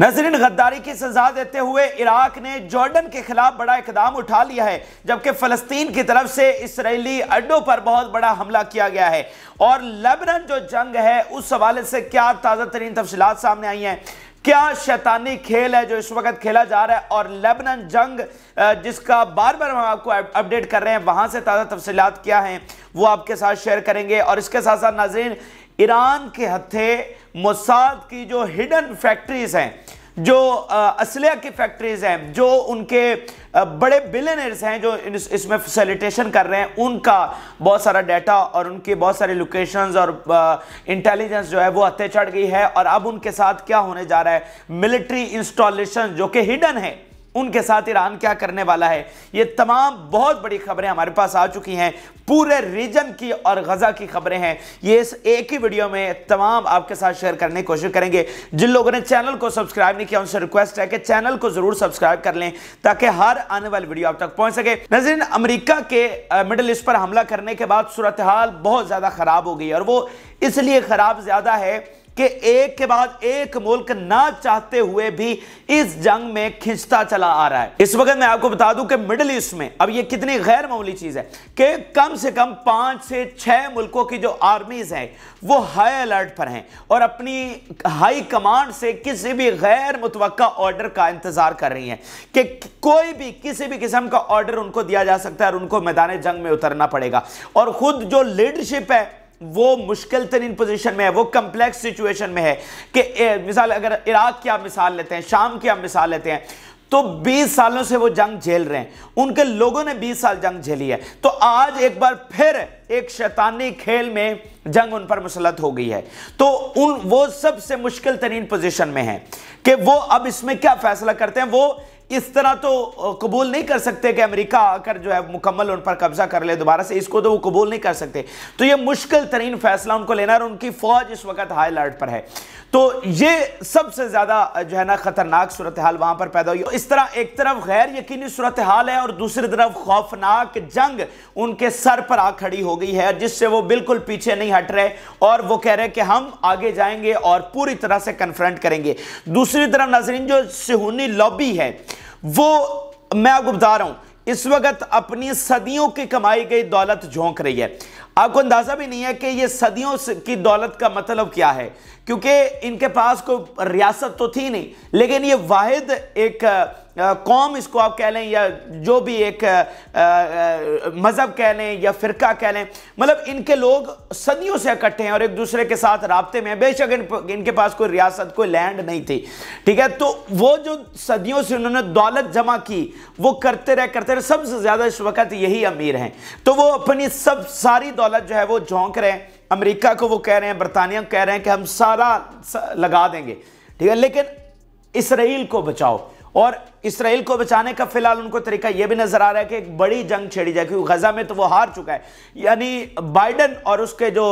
नजरिन गद्दारी की सजा देते हुए इराक ने जॉर्डन के खिलाफ बड़ा इकदाम उठा लिया है जबकि फलस्तीन की तरफ से इसराइली अड्डों पर बहुत बड़ा हमला किया गया है और लेबनन जो जंग है उस हवाले से क्या ताज़ा तरीन तफसलत सामने आई हैं क्या शैतानी खेल है जो इस वक्त खेला जा रहा है और लेबनन जंग जिसका बार बार हम आपको अपडेट कर रहे हैं वहाँ से ताज़ा तफसलत क्या हैं वो आपके साथ शेयर करेंगे और इसके साथ साथ नाजरीन ईरान के हथे मोसाद की जो हिडन फैक्ट्रीज हैं जो असलिया की फैक्ट्रीज हैं जो उनके बड़े बिलेनर्स हैं जो इसमें फैसिलिटेशन कर रहे हैं उनका बहुत सारा डाटा और उनके बहुत सारे लोकेशंस और इंटेलिजेंस जो है वो हथे चढ़ गई है और अब उनके साथ क्या होने जा रहा है मिलिट्री इंस्टॉलेशन जो कि हिडन है उनके साथ ईरान क्या करने वाला है ये तमाम बहुत बड़ी खबरें हमारे पास आ चुकी हैं पूरे रीजन की और गज़ा की खबरें हैं ये इस एक ही वीडियो में तमाम आपके साथ शेयर करने की कोशिश करेंगे जिन लोगों ने चैनल को सब्सक्राइब नहीं किया उनसे रिक्वेस्ट है कि चैनल को ज़रूर सब्सक्राइब कर लें ताकि हर आने वाली वीडियो आप तक पहुंच सके नजर अमरीका के मिडल ईस्ट पर हमला करने के बाद सूरत हाल बहुत ज़्यादा ख़राब हो गई और वो इसलिए ख़राब ज़्यादा है कि एक के बाद एक मुल्क ना चाहते हुए भी इस जंग में खिंचता चला आ रहा है इस वक्त मैं आपको बता दूं कि मिडिल ईस्ट में अब ये कितनी गैर मामूली चीज है कि कम से कम पांच से छह मुल्कों की जो आर्मीज हैं वो हाई अलर्ट पर हैं और अपनी हाई कमांड से किसी भी गैर मुतव ऑर्डर का इंतजार कर रही है कि कोई भी किसी भी किस्म का ऑर्डर उनको दिया जा सकता है और उनको मैदान जंग में उतरना पड़ेगा और खुद जो लीडरशिप है वो मुश्किल तरीन पोजिशन में है वो कम्प्लेक्स सिचुएशन में है कि मिसाल अगर इराक की आप मिसाल लेते हैं शाम की आप मिसाल लेते हैं तो 20 सालों से वो जंग झेल रहे हैं उनके लोगों ने 20 साल जंग झेली है तो आज एक बार फिर एक शैतानी खेल में जंग उन पर मुसलत हो गई है तो उन वो सबसे मुश्किल तरीन पोजिशन में है कि वो अब इसमें क्या फैसला करते हैं वो इस तरह तो कबूल नहीं कर सकते कि अमेरिका आकर जो है मुकम्मल उन पर कब्जा कर ले दोबारा से इसको तो वो कबूल नहीं कर सकते तो ये मुश्किल तरीन फैसला उनको लेना और उनकी फौज इस वक्त हाई अलर्ट पर है तो ये सबसे ज़्यादा जो है ना ख़तरनाक सूरत हाल वहां पर पैदा हुई इस तरह एक तरफ गैर यकीनी सूरत हाल है और दूसरी तरफ खौफनाक जंग उनके सर पर आ खड़ी हो गई है जिससे वो बिल्कुल पीछे नहीं हट रहे और वो कह रहे हैं कि हम आगे जाएंगे और पूरी तरह से कन्फ्रंट करेंगे दूसरी तरफ नाजरीन जो सिहूनी लॉबी है वो मैं आपको बता रहा हूं इस वक्त अपनी सदियों की कमाई गई दौलत झोंक रही है आपको अंदाज़ा भी नहीं है कि ये सदियों की दौलत का मतलब क्या है क्योंकि इनके पास कोई रियासत तो थी नहीं लेकिन ये वाहिद एक कौम इसको आप कह लें या जो भी एक मज़हब कह लें या फ़िरका कह लें मतलब इनके लोग सदियों से इकट्ठे हैं और एक दूसरे के साथ रबते में बेशक इन, इनके पास कोई रियासत कोई लैंड नहीं थी ठीक है तो वो जो सदियों से उन्होंने दौलत जमा की वो करते रहे करते रहे सबसे ज़्यादा इस वक्त यही अमीर हैं तो वो अपनी सब सारी दौलत जो है वो झोंक रहे हैं अमरीका को वो कह रहे हैं बरतानिया को कह रहे हैं कि हम सारा लगा देंगे ठीक है लेकिन इसराइल को बचाओ और इसराइल को बचाने का फिलहाल उनको तरीका यह भी नजर आ रहा है कि एक बड़ी जंग छेड़ी जाए क्योंकि गजा में तो वो हार चुका है यानी बाइडन और उसके जो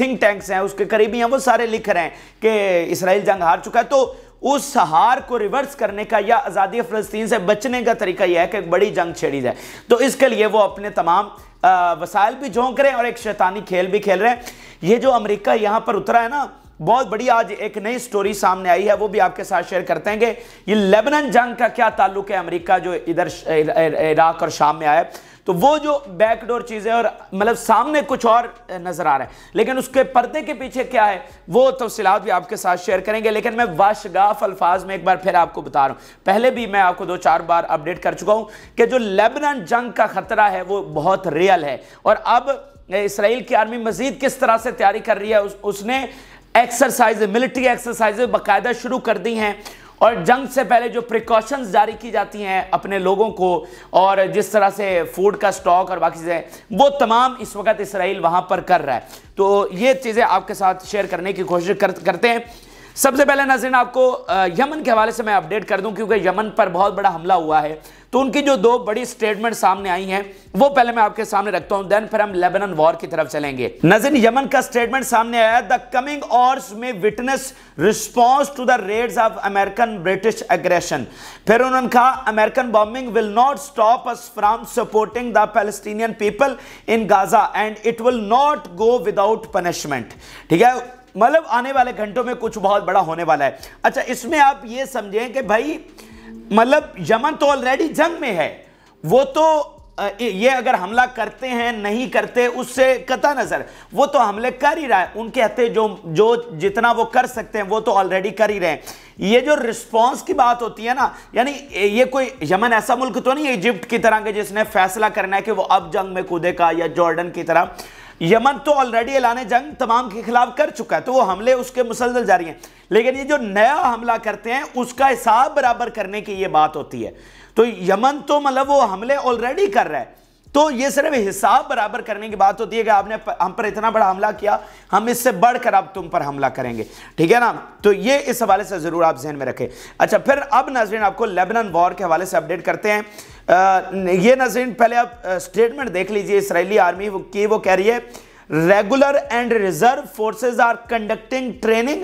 थिंक टैंक्स हैं उसके करीबी हैं वो सारे लिख रहे हैं कि इसराइल जंग हार चुका है तो उस हार को रिवर्स करने का या आज़ादी फ़लस्तीन से बचने का तरीका यह है कि एक बड़ी जंग छेड़ी जाए तो इसके लिए वो अपने तमाम वसायल भी झोंक रहे हैं और एक शैतानी खेल भी खेल रहे हैं ये जो अमेरिका यहाँ पर उतरा है ना बहुत बड़ी आज एक नई स्टोरी सामने आई है वो भी आपके साथ शेयर करते हैं ये लेबनन जंग का क्या ताल्लुक है अमेरिका जो इधर इराक और शाम में आया तो वो जो बैकडोर चीज़ें और मतलब सामने कुछ और नज़र आ रहा है लेकिन उसके पर्दे के पीछे क्या है वो तफसीत तो भी आपके साथ शेयर करेंगे लेकिन मैं वाशगाफ अल्फाज में एक बार फिर आपको बता रहा हूँ पहले भी मैं आपको दो चार बार अपडेट कर चुका हूँ कि जो लेबनन जंग का ख़तरा है वो बहुत रियल है और अब इसराइल की आर्मी मजीद किस तरह से तैयारी कर रही है उस, उसने एक्सरसाइज मिलिट्री एक्सरसाइज बाकायदा शुरू कर दी हैं और जंग से पहले जो प्रिकॉशंस जारी की जाती हैं अपने लोगों को और जिस तरह से फूड का स्टॉक और बाकी चीज़ें वो तमाम इस वक्त इसराइल वहाँ पर कर रहा है तो ये चीज़ें आपके साथ शेयर करने की कोशिश कर, करते हैं सबसे पहले नजर आपको यमन के हवाले से मैं अपडेट कर दूं क्योंकि यमन पर बहुत बड़ा हमला हुआ है तो उनकी जो दो बड़ी स्टेटमेंट सामने आई हैं वो पहले मैं आपके सामने रखता हूं देन फिर हम लेबनन वॉर की तरफ चलेंगे नजर यमन का स्टेटमेंट सामने आया द कमिंग ऑर्स में witness response to the raid of American British aggression फिर उन्होंने कहा American bombing will not stop us from supporting the Palestinian people in Gaza and it will not go without punishment ठीक है मतलब आने वाले घंटों में कुछ बहुत बड़ा होने वाला है अच्छा इसमें आप ये समझें कि भाई मतलब यमन तो ऑलरेडी जंग में है वो तो ये अगर हमला करते हैं नहीं करते उससे कता नज़र वो तो हमले कर ही रहा है उनके हथे जो जो जितना वो कर सकते हैं वो तो ऑलरेडी कर ही रहे हैं ये जो रिस्पांस की बात होती है ना यानी ये कोई यमन ऐसा मुल्क तो नहीं है इजिप्ट की तरह के जिसने फैसला करना है कि वो अब जंग में कूदेगा या जॉर्डन की तरह यमन तो ऑलरेडी एलान जंग तमाम के खिलाफ कर चुका है तो वो हमले उसके मुसलसल जारी हैं लेकिन ये जो नया हमला करते हैं उसका हिसाब बराबर करने की ये बात होती है तो यमन तो मतलब वो हमले ऑलरेडी कर रहा है तो ये सिर्फ हिसाब बराबर करने की बात होती है कि आपने हम पर इतना बड़ा हमला किया हम इससे बढ़कर अब तुम पर हमला करेंगे ठीक है ना तो ये इस हवाले से ज़रूर आप जहन में रखें अच्छा फिर अब नाजरीन आपको लेबनन वॉर के हवाले से अपडेट करते हैं ये नजीन पहले आप स्टेटमेंट देख लीजिए इसराइली आर्मी की वो कह रही है regular and reserve forces are conducting training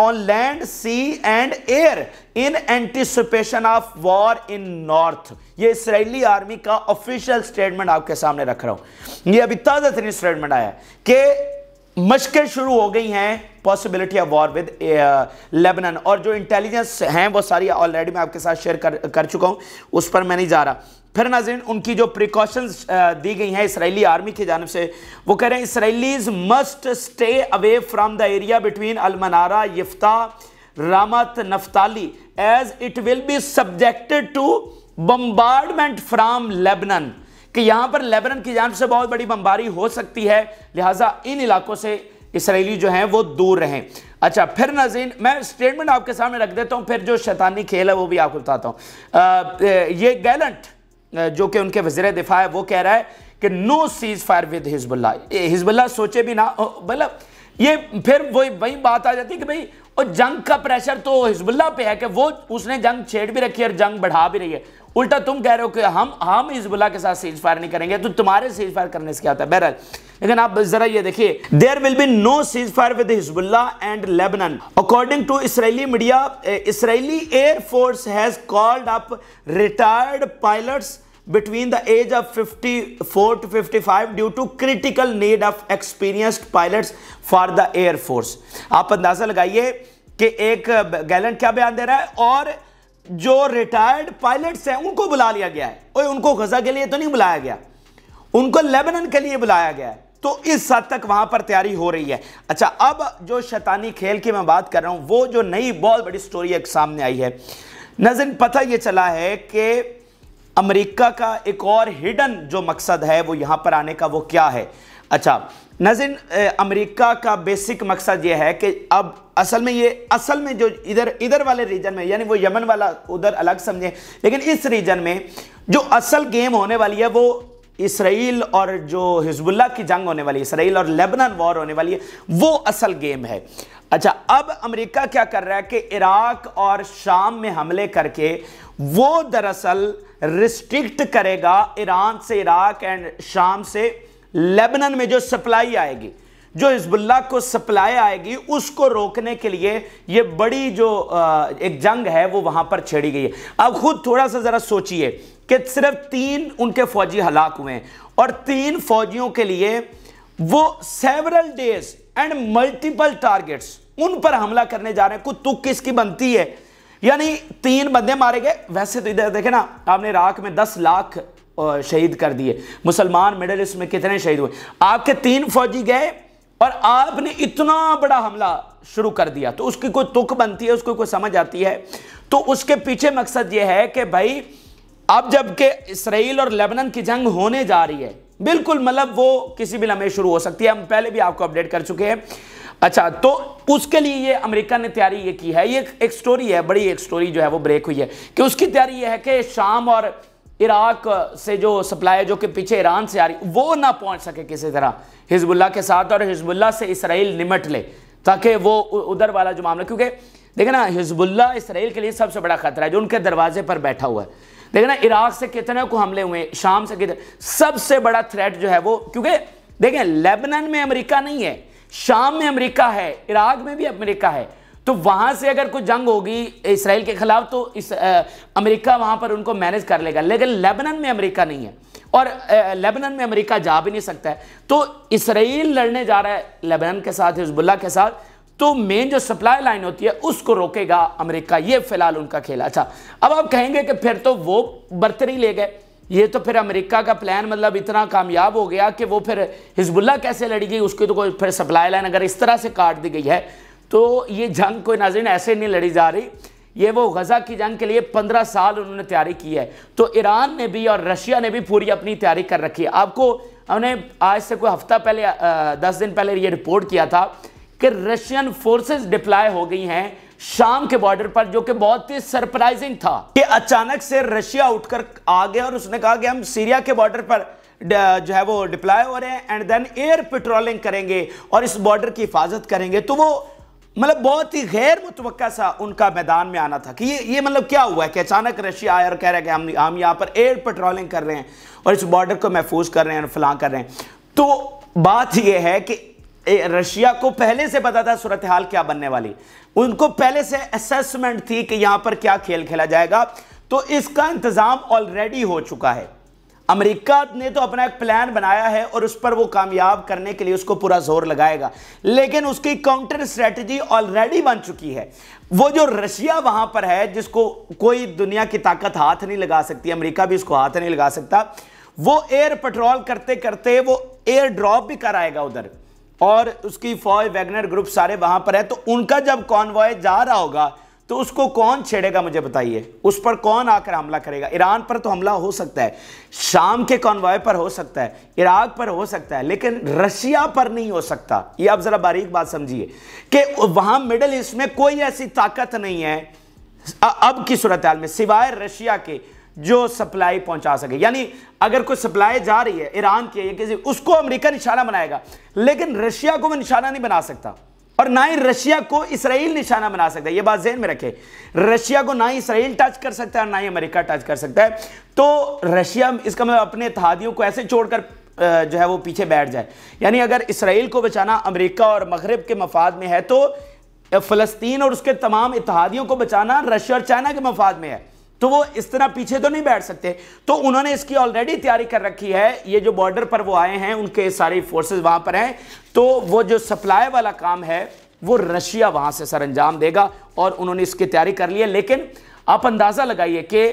on land sea and air in anticipation of war in north ये इसराइली आर्मी का ऑफिशियल स्टेटमेंट आपके सामने रख रहा हूं ये अभी ताजा तरीन स्टेटमेंट आया कि मशकें शुरू हो गई हैं possibility of war with Lebanon और जो इंटेलिजेंस हैं वो सारी ऑलरेडी मैं आपके साथ शेयर कर कर चुका हूँ उस पर मैं नहीं जा रहा फिर नाजिन उनकी जो प्रिकॉशंस uh, दी गई हैं इसराइली आर्मी की जानब से वो कह रहे हैं Israelis must stay away from the area between Al Manara Yiftah Ramat Naftali as it will be subjected to bombardment from Lebanon कि यहाँ पर लेबनन की जानब से बहुत बड़ी बम्बारी हो सकती है लिहाजा इन इलाकों से इसराइली जो हैं वो दूर रहें अच्छा फिर नाजीन मैं स्टेटमेंट आपके सामने रख देता हूँ फिर जो शैतानी खेल है वो भी आपको बताता हूँ ये गैलेंट जो कि उनके वजीर दिफा है वो कह रहा है कि no ceasefire with Hezbollah Hezbollah सोचे भी ना मतलब ये फिर वही वही बात आ जाती है कि भाई और जंग का प्रेशर तो हिजबुल्ला पे है कि वो उसने जंग छेड़ भी रखी है और जंग बढ़ा भी रही है उल्टा तुम कह रहे हो कि हम हम हिजबुल्ला के साथ सीज फायर नहीं करेंगे तो तुम्हारे सीज फायर करने से क्या होता है बहरहाल लेकिन आप जरा ये देखिए there will be no ceasefire with Hezbollah and Lebanon according to Israeli media Israeli air force has called up retired pilots between the age of 54 to 55 due to critical need of experienced pilots for the air force आप अंदाजा लगाइए कि एक Gallant eh, क्या बयान दे रहा है और जो रिटायर्ड पायलट्स हैं उनको बुला लिया गया है और उनको गजा के लिए तो नहीं बुलाया गया उनको लेबनन के लिए बुलाया गया है तो इस हद तक वहां पर तैयारी हो रही है अच्छा अब जो शैतानी खेल की मैं बात कर रहा हूं वो जो नई बहुत बड़ी स्टोरी एक सामने आई है नजर पता ये चला है कि अमेरिका का एक और हिडन जो मकसद है वो यहां पर आने का वो क्या है अच्छा नजिन अमेरिका का बेसिक मकसद ये है कि अब असल में ये असल में जो इधर इधर वाले रीजन में यानी वो यमन वाला उधर अलग समझे लेकिन इस रीजन में जो असल गेम होने वाली है वो इसराइल और जो हिजबुल्ला की जंग होने वाली है इसराइल और लेबनान वॉर होने वाली है वो असल गेम है अच्छा अब अमेरिका क्या कर रहा है कि इराक और शाम में हमले करके वो दरअसल रिस्ट्रिक्ट करेगा ईरान से इराक एंड शाम से लेबनन में जो सप्लाई आएगी जो हिजबुल्ला को सप्लाई आएगी उसको रोकने के लिए ये बड़ी जो एक जंग है वो वहां पर छेड़ी गई है अब खुद थोड़ा सा जरा सोचिए कि सिर्फ तीन उनके फौजी हलाक हुए हैं और तीन फौजियों के लिए वो several days and multiple targets उन पर हमला करने जा रहे हैं कुछ तुक किसकी बनती है यानी तीन बंदे मारे गए वैसे तो इधर देखे ना आपने इराक में दस लाख शहीद कर दिए मुसलमान मिडल में कितने शहीद हुए आपके तीन फौजी गए और आपने इतना बड़ा हमला शुरू कर दिया तो उसकी कोई तुक बनती है उसको कोई समझ आती है तो उसके पीछे मकसद यह है कि भाई अब जबकि इसराइल और लेबनन की जंग होने जा रही है बिल्कुल मतलब वो किसी भी लम्हे शुरू हो सकती है हम पहले भी आपको अपडेट कर चुके हैं अच्छा तो उसके लिए ये अमेरिका ने तैयारी ये की है ये एक स्टोरी है बड़ी एक स्टोरी जो है वो ब्रेक हुई है कि उसकी तैयारी ये है कि शाम और इराक से जो सप्लाई जो कि पीछे ईरान से आ रही वो ना पहुंच सके किसी तरह हिजबुल्ला के साथ और हिजबुल्ला से इसराइल निमट ले ताकि वो उधर वाला जो मामला क्योंकि देखे ना हिजबुल्ला इसराइल के लिए सबसे बड़ा खतरा है जो उनके दरवाजे पर बैठा हुआ है देखे ना इराक से कितने को हमले हुए शाम से कितने सबसे बड़ा थ्रेट जो है वो क्योंकि देखें लेबनन में अमरीका नहीं है शाम में अमरीका है इराक में भी अमरीका है तो वहां से अगर कुछ जंग होगी इसराइल के खिलाफ तो इस आ, अमेरिका वहां पर उनको मैनेज कर लेगा लेकिन लेबनन में अमेरिका नहीं है और लेबनन में अमेरिका जा भी नहीं सकता है तो इसराइल लड़ने जा रहा है लेबनन के साथ हिजबुल्ला के साथ तो मेन जो सप्लाई लाइन होती है उसको रोकेगा अमेरिका ये फिलहाल उनका खेल अच्छा अब आप कहेंगे कि फिर तो वो बर्तरी ले गए ये तो फिर अमेरिका का प्लान मतलब इतना कामयाब हो गया कि वो फिर हिजबुल्ला कैसे गई उसकी तो कोई फिर सप्लाई लाइन अगर इस तरह से काट दी गई है तो ये जंग कोई नाजरीन ऐसे नहीं लड़ी जा रही ये वो गज़ा की जंग के लिए पंद्रह साल उन्होंने तैयारी की है तो ईरान ने भी और रशिया ने भी पूरी अपनी तैयारी कर रखी है आपको हमने आज से कोई हफ्ता पहले दस दिन पहले ये रिपोर्ट किया था कि रशियन फोर्सेस डिप्लाय हो गई हैं शाम के बॉर्डर पर जो कि बहुत ही सरप्राइजिंग था कि अचानक से रशिया उठकर आ गया और उसने कहा कि हम सीरिया के बॉर्डर पर जो है वो डिप्लाय हो रहे हैं एंड देन एयर पेट्रोलिंग करेंगे और इस बॉर्डर की हिफाजत करेंगे तो वो मतलब बहुत ही गैर मुतव सा उनका मैदान में आना था कि ये ये मतलब क्या हुआ है कि अचानक रशिया आया और कह रहा है कि हम हम यहाँ पर एयर पेट्रोलिंग कर रहे हैं और इस बॉर्डर को महफूज कर रहे हैं और फलां कर रहे हैं तो बात यह है कि रशिया को पहले से पता था सूरत हाल क्या बनने वाली उनको पहले से असेसमेंट थी कि यहाँ पर क्या खेल खेला जाएगा तो इसका इंतज़ाम ऑलरेडी हो चुका है अमेरिका ने तो अपना एक प्लान बनाया है और उस पर वो कामयाब करने के लिए उसको पूरा जोर लगाएगा लेकिन उसकी काउंटर स्ट्रेटजी ऑलरेडी बन चुकी है वो जो रशिया वहां पर है जिसको कोई दुनिया की ताकत हाथ नहीं लगा सकती अमेरिका भी उसको हाथ नहीं लगा सकता वो एयर पेट्रोल करते करते वो एयर ड्रॉप भी कराएगा उधर और उसकी फौज वैगनर ग्रुप सारे वहां पर है तो उनका जब कॉन्वॉय जा रहा होगा तो उसको कौन छेड़ेगा मुझे बताइए उस पर कौन आकर हमला करेगा ईरान पर तो हमला हो सकता है शाम के कॉन्वॉय पर हो सकता है इराक पर हो सकता है लेकिन रशिया पर नहीं हो सकता ये आप ज़रा बारीक बात समझिए कि वहां मिडल ईस्ट में कोई ऐसी ताकत नहीं है अब की सूरत में सिवाय रशिया के जो सप्लाई पहुंचा सके यानी अगर कोई सप्लाई जा रही है ईरान की किसी उसको अमेरिका निशाना बनाएगा लेकिन रशिया को वो निशाना नहीं बना सकता और ना ही रशिया को इसराइल निशाना बना सकता है ये बात जहन में रखे रशिया को ना ही इसराइल टच कर सकता है और ना ही अमेरिका टच कर सकता है तो रशिया इसका मतलब अपने थादियों को ऐसे छोड़कर जो है वो पीछे बैठ जाए यानी अगर इसराइल को बचाना अमेरिका और मगरब के मफाद में है तो फ़लस्तीन और उसके तमाम इतिहादियों को बचाना रशिया और चाइना के मफाद में है तो वो इस तरह पीछे तो नहीं बैठ सकते तो उन्होंने इसकी ऑलरेडी तैयारी कर रखी है ये जो बॉर्डर पर वो आए हैं उनके सारी फोर्सेस वहां पर हैं तो वो जो सप्लाई वाला काम है वो रशिया वहां से सर अंजाम देगा और उन्होंने इसकी तैयारी कर ली है लेकिन आप अंदाज़ा लगाइए कि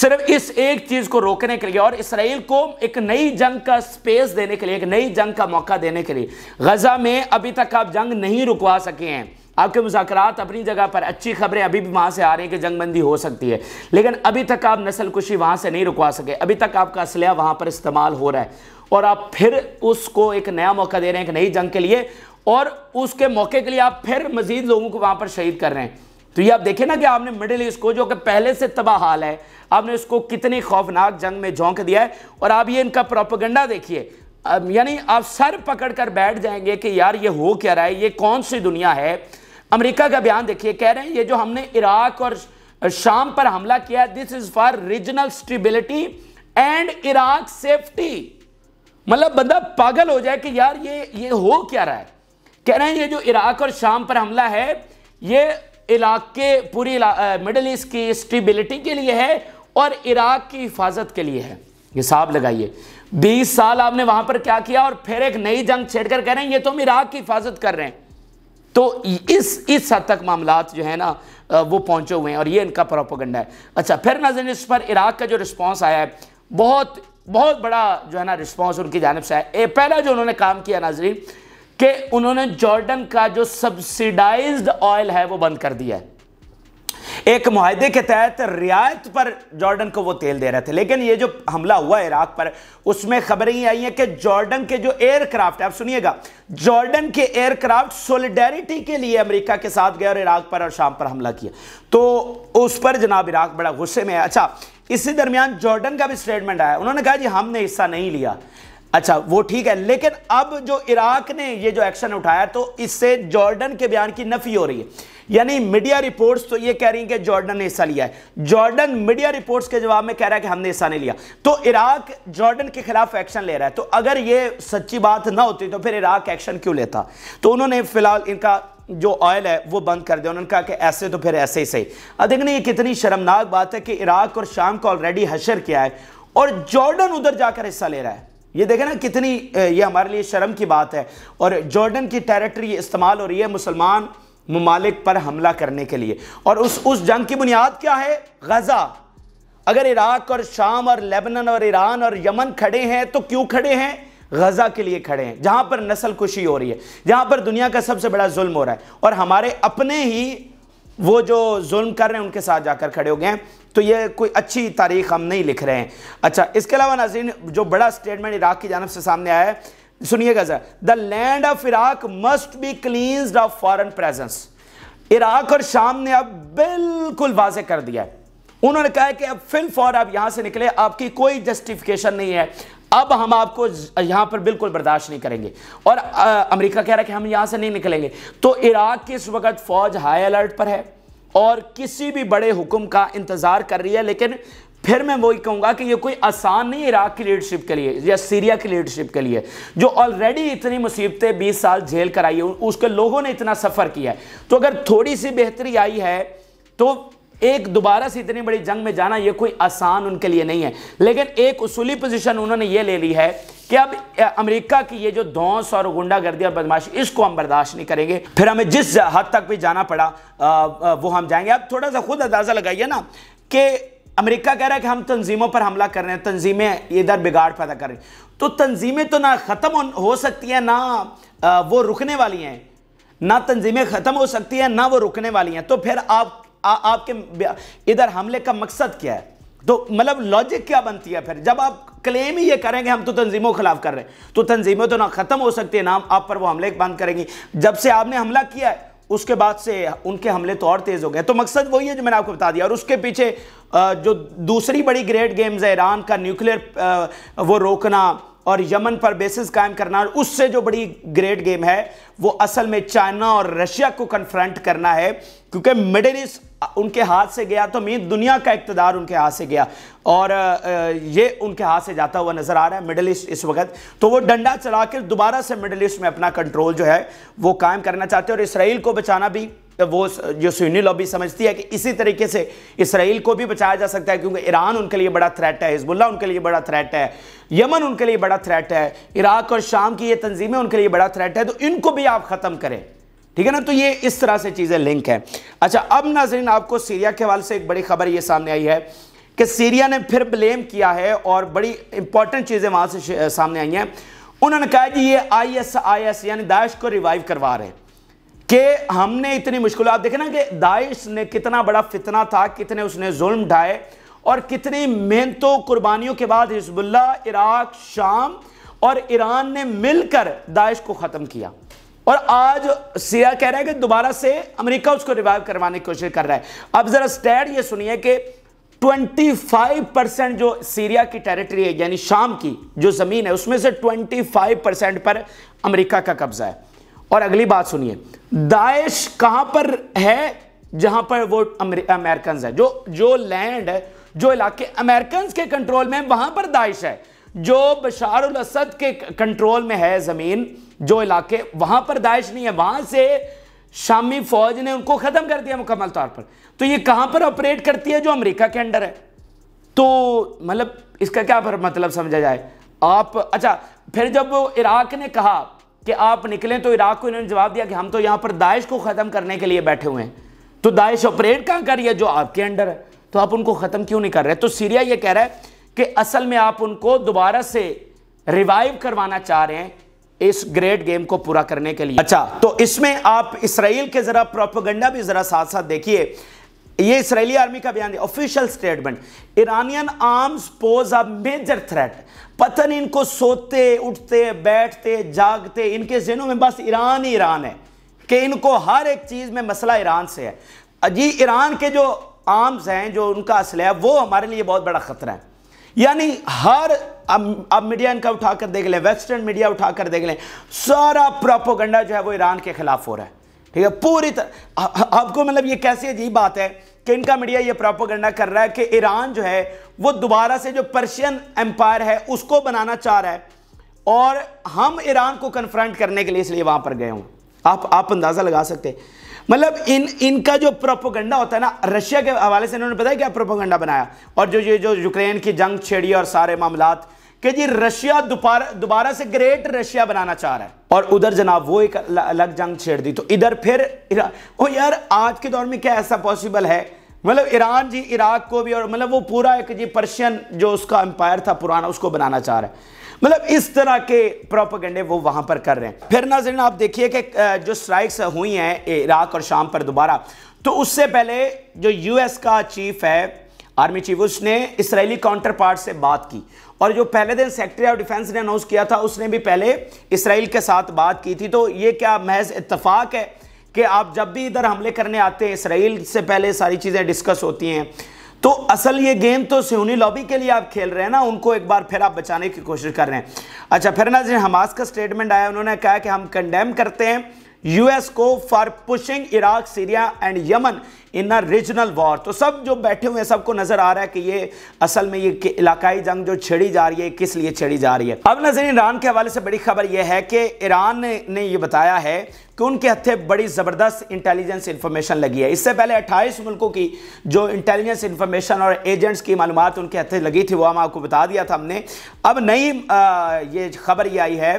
सिर्फ इस एक चीज को रोकने के लिए और इसराइल को एक नई जंग का स्पेस देने के लिए एक नई जंग का मौका देने के लिए गजा में अभी तक आप जंग नहीं रुकवा सके हैं आपके मुजात अपनी जगह पर अच्छी खबरें अभी भी वहाँ से आ रही हैं कि जंगबंदी हो सकती है लेकिन अभी तक आप नस्ल कुशी वहाँ से नहीं रुकवा सके अभी तक आपका असलह वहाँ पर इस्तेमाल हो रहा है और आप फिर उसको एक नया मौका दे रहे हैं एक नई जंग के लिए और उसके मौके के लिए आप फिर मजीद लोगों को वहाँ पर शहीद कर रहे हैं तो ये आप देखें ना कि आपने मिडिल ईस्ट को जो कि पहले से तबाह हाल है आपने उसको कितनी खौफनाक जंग में झोंक दिया है और आप ये इनका प्रोपोगंडा देखिए यानी आप सर पकड़ कर बैठ जाएंगे कि यार ये हो क्या रहा है ये कौन सी दुनिया है अमेरिका का बयान देखिए कह रहे हैं ये जो हमने इराक और शाम पर हमला किया this is for regional stability and Iraq safety मतलब बंदा पागल हो जाए कि यार ये ये हो क्या रहा है कह रहे हैं ये जो इराक और शाम पर हमला है ये इलाके पूरी मिडल ईस्ट की स्टेबिलिटी के लिए है और इराक की हिफाजत के लिए है हिसाब लगाइए 20 साल आपने वहां पर क्या किया और फिर एक नई जंग छेड़कर कह रहे हैं ये तो हम इराक की हिफाजत कर रहे हैं तो इस इस हद तक मामला जो है ना वो पहुंचे हुए हैं और ये इनका प्रोपोगंडा है अच्छा फिर नाजन इस पर इराक का जो रिस्पॉन्स आया है बहुत बहुत बड़ा जो है ना रिस्पॉन्स उनकी जानब से आया पहला जो उन्होंने काम किया नाजरीन कि उन्होंने जॉर्डन का जो सब्सिडाइज ऑयल है वो बंद कर दिया है एक माहदे के तहत रियायत पर जॉर्डन को वो तेल दे रहे थे लेकिन ये जो हमला हुआ इराक पर उसमें खबरें ही आई हैं कि जॉर्डन के जो एयरक्राफ्ट आप सुनिएगा जॉर्डन के एयरक्राफ्ट सोलिडेरिटी के लिए अमेरिका के साथ गए और इराक पर और शाम पर हमला किया तो उस पर जनाब इराक बड़ा गुस्से में है अच्छा इसी दरमियान जॉर्डन का भी स्टेटमेंट आया उन्होंने कहा जी हमने हिस्सा नहीं लिया अच्छा वो ठीक है लेकिन अब जो इराक ने ये जो एक्शन उठाया तो इससे जॉर्डन के बयान की नफी हो रही है यानी मीडिया रिपोर्ट्स तो ये कह रही कि जॉर्डन ने हिस्सा लिया है जॉर्डन मीडिया रिपोर्ट्स के जवाब में कह रहा है कि हमने हिस्सा नहीं लिया तो इराक जॉर्डन के खिलाफ एक्शन ले रहा है तो अगर ये सच्ची बात ना होती तो फिर इराक एक्शन क्यों लेता तो उन्होंने फिलहाल इनका जो ऑयल है वो बंद कर दिया उन्होंने कहा कि ऐसे तो फिर ऐसे ही सही अब देखने ये कितनी शर्मनाक बात है कि इराक और शाम को ऑलरेडी हशर किया है और जॉर्डन उधर जाकर हिस्सा ले रहा है ये देखें ना कितनी ये हमारे लिए शर्म की बात है और जॉर्डन की टेरिटरी इस्तेमाल हो रही है मुसलमान ममालिक पर हमला करने के लिए और उस उस जंग की बुनियाद क्या है गज़ा अगर इराक और शाम और लेबनन और ईरान और यमन खड़े हैं तो क्यों खड़े हैं गज़ा के लिए खड़े हैं जहां पर नस्ल खुशी हो रही है जहां पर दुनिया का सबसे बड़ा जुल्म हो रहा है और हमारे अपने ही वो जो जुल्म कर रहे हैं उनके साथ जाकर खड़े हो गए हैं तो ये कोई अच्छी तारीख हम नहीं लिख रहे हैं अच्छा इसके अलावा नाजीन जो बड़ा स्टेटमेंट इराक की जानब से सामने आया है सुनिएगा sir the land of Iraq must be cleansed of foreign presence Iraq और शाम ने अब बिल्कुल वाजे कर दिया है उन्होंने कहा कि अब फिल फॉर आप यहां से निकले आपकी कोई जस्टिफिकेशन नहीं है अब हम आपको यहां पर बिल्कुल बर्दाश्त नहीं करेंगे और आ, अमेरिका कह रहा है कि हम यहां से नहीं निकलेंगे तो इराक इस वक्त फौज हाई अलर्ट पर है और किसी भी बड़े हुक्म का इंतजार कर रही है लेकिन फिर मैं वही कहूंगा कि ये कोई आसान नहीं इराक की लीडरशिप के लिए या सीरिया की लीडरशिप के लिए जो ऑलरेडी इतनी मुसीबतें 20 साल झेल कर आई है उसके लोगों ने इतना सफ़र किया है तो अगर थोड़ी सी बेहतरी आई है तो एक दोबारा से इतनी बड़ी जंग में जाना ये कोई आसान उनके लिए नहीं है लेकिन एक उसूली पोजीशन उन्होंने ये ले ली है कि अब अमेरिका की ये जो धौस और गुंडागर्दी और बदमाशी इसको हम बर्दाश्त नहीं करेंगे फिर हमें जिस हद तक भी जाना पड़ा आ, आ, वो हम जाएंगे अब थोड़ा सा खुद अंदाज़ा लगाइए ना कि अमेरिका कह रहा है कि हम तंजीमों पर हमला कर रहे हैं तंजीमें इधर बिगाड़ पैदा कर रही तो तंजीमें तो ना ख़त्म हो सकती हैं ना वो रुकने वाली हैं ना तंजीमें ख़त्म हो सकती हैं ना वो रुकने वाली हैं तो फिर आप आ, आपके इधर हमले का मकसद क्या है तो मतलब लॉजिक क्या बनती है फिर जब आप क्लेम ही ये करेंगे हम तो तंजीमों के खिलाफ कर रहे हैं तो तंजीमें तो ना ख़त्म हो सकती है ना आप पर वो हमले बंद करेंगी जब से आपने हमला किया है उसके बाद से उनके हमले तो और तेज़ हो गए तो मकसद वही है जो मैंने आपको बता दिया और उसके पीछे जो दूसरी बड़ी ग्रेट गेम्स है ईरान का न्यूक्लियर वो रोकना और यमन पर बेसिस कायम करना और उससे जो बड़ी ग्रेट गेम है वो असल में चाइना और रशिया को कन्फ्रंट करना है क्योंकि मिडिल ईस्ट उनके हाथ से गया तो मीन दुनिया का इकतदार उनके हाथ से गया और ये उनके हाथ से जाता हुआ नज़र आ रहा है मिडल ईस्ट इस वक्त तो वो डंडा चलाकर दोबारा से मिडल ईस्ट में अपना कंट्रोल जो है वो कायम करना चाहते हैं और इसराइल को बचाना भी वो जो सुनी लॉबी समझती है कि इसी तरीके से इसराइल को भी बचाया जा सकता है क्योंकि ईरान उनके लिए बड़ा थ्रेट है हिजबुल्ला उनके लिए बड़ा थ्रेट है यमन उनके लिए बड़ा थ्रेट है इराक और शाम की ये तंजीमें उनके लिए बड़ा थ्रेट है तो इनको भी आप ख़त्म करें ठीक है ना तो ये इस तरह से चीज़ें लिंक है अच्छा अब नाजरीन आपको सीरिया के हवाले से एक बड़ी खबर ये सामने आई है कि सीरिया ने फिर ब्लेम किया है और बड़ी इंपॉर्टेंट चीज़ें वहां से सामने आई हैं उन्होंने कहा कि ये आई एस आई एस यानी दाइश को रिवाइव करवा रहे हैं कि हमने इतनी मुश्किल आप देखें ना कि दाइश ने कितना बड़ा फितना था कितने उसने जुल्म ढाए और कितनी मेहनतों कुर्बानियों के बाद हिजबुल्ला इराक शाम और ईरान ने मिलकर दाइश को ख़त्म किया और आज सीरिया कह रहा है कि दोबारा से अमेरिका उसको रिवाइव करवाने की कोशिश कर रहा है अब जरा स्टैड ये सुनिए कि 25 परसेंट जो सीरिया की टेरिटरी है यानी शाम की जो ज़मीन है उसमें से 25 परसेंट पर अमेरिका का कब्जा है और अगली बात सुनिए दाइश कहां पर है जहां पर वो अमेरिकन है जो जो लैंड है जो इलाके अमेरिकन के कंट्रोल में वहां पर दाइश है जो बशार असद के कंट्रोल में है ज़मीन जो इलाके वहां पर दाइश नहीं है वहां से शामी फौज ने उनको ख़त्म कर दिया मुकम्मल तौर पर तो ये कहां पर ऑपरेट करती है जो अमेरिका के अंडर है तो मतलब इसका क्या पर मतलब समझा जाए आप अच्छा फिर जब इराक ने कहा कि आप निकलें तो इराक को इन्होंने जवाब दिया कि हम तो यहां पर दाइश को ख़त्म करने के लिए बैठे हुए हैं तो दाइश ऑपरेट कहां कर रही है जो आपके अंडर है तो आप उनको ख़त्म क्यों नहीं कर रहे तो सीरिया यह कह रहा है कि असल में आप उनको दोबारा से रिवाइव करवाना चाह रहे हैं इस ग्रेट गेम को पूरा करने के लिए अच्छा तो इसमें आप इसराइल के जरा प्रोपोगंडा भी जरा साथ साथ देखिए ये इसराइली आर्मी का बयान official statement Iranian arms pose a major threat पतन इनको सोते उठते बैठते जागते इनके जहनों में बस ईरान ही ईरान है कि इनको हर एक चीज में मसला ईरान से है जी ईरान के जो आर्म्स हैं जो उनका असल है वो हमारे लिए बहुत बड़ा खतरा है यानी हर अब अब मीडिया इनका उठाकर देख लें वेस्टर्न मीडिया उठाकर देख लें सारा प्रोपोगंडा जो है वो ईरान के खिलाफ हो रहा है ठीक है पूरी तरह आपको मतलब ये कैसी अजीब बात है कि इनका मीडिया ये प्रोपोगंडा कर रहा है कि ईरान जो है वो दोबारा से जो पर्शियन एम्पायर है उसको बनाना चाह रहा है और हम ईरान को कन्फ्रंट करने के लिए इसलिए वहां पर गए हूं आप आप अंदाज़ा लगा सकते हैं मतलब इन इनका जो प्रोपोगंडा होता है ना रशिया के हवाले से इन्होंने पता है क्या प्रोपोगंडा बनाया और जो ये जो यूक्रेन की जंग छेड़ी और सारे मामला कि जी रशिया दोबारा से ग्रेट रशिया बनाना चाह रहा है और उधर जनाब वो एक अलग जंग छेड़ दी तो इधर फिर ओ यार आज के दौर में क्या ऐसा पॉसिबल है मतलब ईरान जी इराक को भी और मतलब वो पूरा एक जी पर्शियन जो उसका एम्पायर था पुराना उसको बनाना चाह रहा है मतलब इस तरह के प्रोपोगंडे वो वहां पर कर रहे हैं फिर नाजरन आप देखिए कि जो स्ट्राइक्स हुई हैं इराक और शाम पर दोबारा तो उससे पहले जो यूएस का चीफ है आर्मी चीफ उसने इसराइली काउंटर पार्ट से बात की और जो पहले दिन सेक्रेटरी ऑफ डिफेंस ने अनाउंस किया था उसने भी पहले इसराइल के साथ बात की थी तो ये क्या महज इतफाक है कि आप जब भी इधर हमले करने आते हैं इसराइल से पहले सारी चीज़ें डिस्कस होती हैं तो असल ये गेम तो सियोनी लॉबी के लिए आप खेल रहे हैं ना उनको एक बार फिर आप बचाने की कोशिश कर रहे हैं अच्छा फिर जिन हमास का स्टेटमेंट आया उन्होंने कहा कि हम कंडेम करते हैं यूएस को for pushing Iraq Syria and Yemen in a regional war तो सब जो बैठे हुए हैं सबको नजर आ रहा है कि ये असल में ये इलाकाई जंग जो छेड़ी जा रही है किस लिए छेड़ी जा रही है अब नजर ईरान के हवाले से बड़ी खबर यह है कि ईरान ने यह बताया है कि उनके हथे बड़ी ज़बरदस्त इंटेलिजेंस इन्फॉर्मेशन लगी है इससे पहले 28 मुल्कों की जो इंटेलिजेंस इन्फॉर्मेशन और एजेंट्स की मालूम उनके हथे लगी थी वो हम आपको बता दिया था हमने अब नई ये खबर ये आई है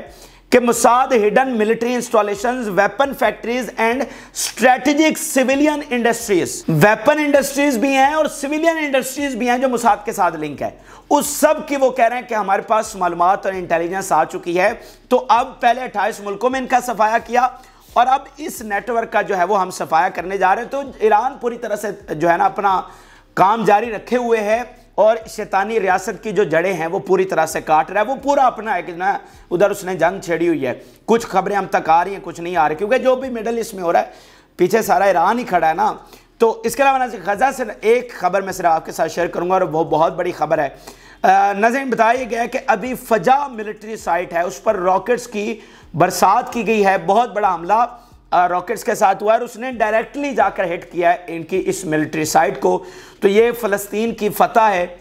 कि Mossad hidden military installation weapon factories and strategic civilian industries weapon industries भी हैं और सिविलियन इंडस्ट्रीज भी हैं जो मुसाद के साथ लिंक है उस सब की वो कह रहे हैं कि हमारे पास मालूम और इंटेलिजेंस आ चुकी है तो अब पहले अट्ठाईस मुल्कों में इनका सफाया किया और अब इस नेटवर्क का जो है वो हम सफाया करने जा रहे हैं तो ईरान पूरी तरह से जो है ना अपना काम जारी रखे हुए है और शैतानी रियासत की जो जड़ें हैं वो पूरी तरह से काट रहा है वो पूरा अपना है कि ना उधर उसने जंग छेड़ी हुई है कुछ खबरें हम तक आ रही हैं कुछ नहीं आ रही क्योंकि जो भी मिडल ईस्ट में हो रहा है पीछे सारा ईरान ही खड़ा है ना तो इसके अलावा गज़ा से एक खबर मैं सिर्फ आपके साथ शेयर करूँगा और वो बहुत बड़ी खबर है नजर बताया गया कि अभी फजा मिलिट्री साइट है उस पर रॉकेट्स की बरसात की गई है बहुत बड़ा हमला रॉकेट्स के साथ हुआ है और उसने डायरेक्टली जाकर हिट किया है इनकी इस मिलिट्री साइट को तो ये फ़लस्तीन की फतह है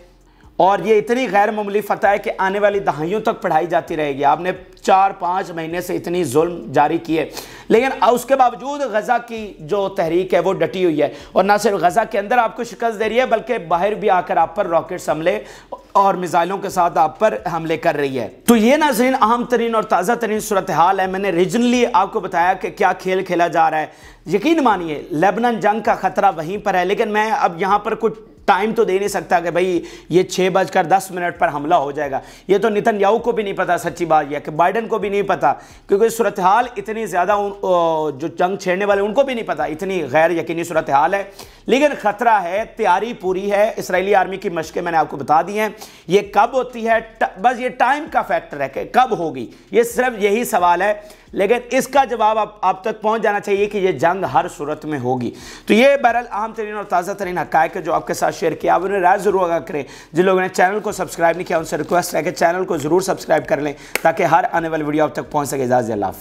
और ये इतनी गैर मामूली फतह है कि आने वाली दहाइयों तक पढ़ाई जाती रहेगी आपने चार पाँच महीने से इतनी जुल्म जारी की है लेकिन उसके बावजूद गज़ा की जो तहरीक है वो डटी हुई है और ना सिर्फ गज़ा के अंदर आपको शिकस्त दे रही है बल्कि बाहर भी आकर आप पर रॉकेट्स हमले और मिज़ाइलों के साथ आप पर हमले कर रही है तो ये नाजरीन अहम तरीन और ताज़ा तरीन सूरत हाल है मैंने रीजनली आपको बताया कि क्या खेल खेला जा रहा है यकीन मानिए लेबनन जंग का ख़तरा वहीं पर है लेकिन मैं अब यहाँ पर कुछ टाइम तो दे नहीं सकता कि भाई ये छः बजकर दस मिनट पर हमला हो जाएगा ये तो नितिन याऊ को भी नहीं पता सच्ची बात यह कि बाइडन को भी नहीं पता क्योंकि सूरत हाल इतनी ज़्यादा जो जंग छेड़ने वाले उनको भी नहीं पता इतनी गैर यकीनी सूरत हाल है लेकिन खतरा है तैयारी पूरी है इसराइली आर्मी की मशकें मैंने आपको बता दी हैं ये कब होती है त, बस ये टाइम का फैक्टर है कि कब होगी ये सिर्फ यही सवाल है लेकिन इसका जवाब आप, आप तक पहुंच जाना चाहिए कि ये जंग हर सूरत में होगी तो ये बहरल आम तरीन और ताज़ा तरीन है जो आपके साथ शेयर किया आप उन्हें राय ज़रूर आगा करें जिन लोगों ने चैनल को सब्सक्राइब नहीं किया उनसे रिक्वेस्ट है कि चैनल को ज़रूर सब्सक्राइब कर लें ताकि हर आने वाली वीडियो आप तक पहुँच सके इजाज़ अल्लाह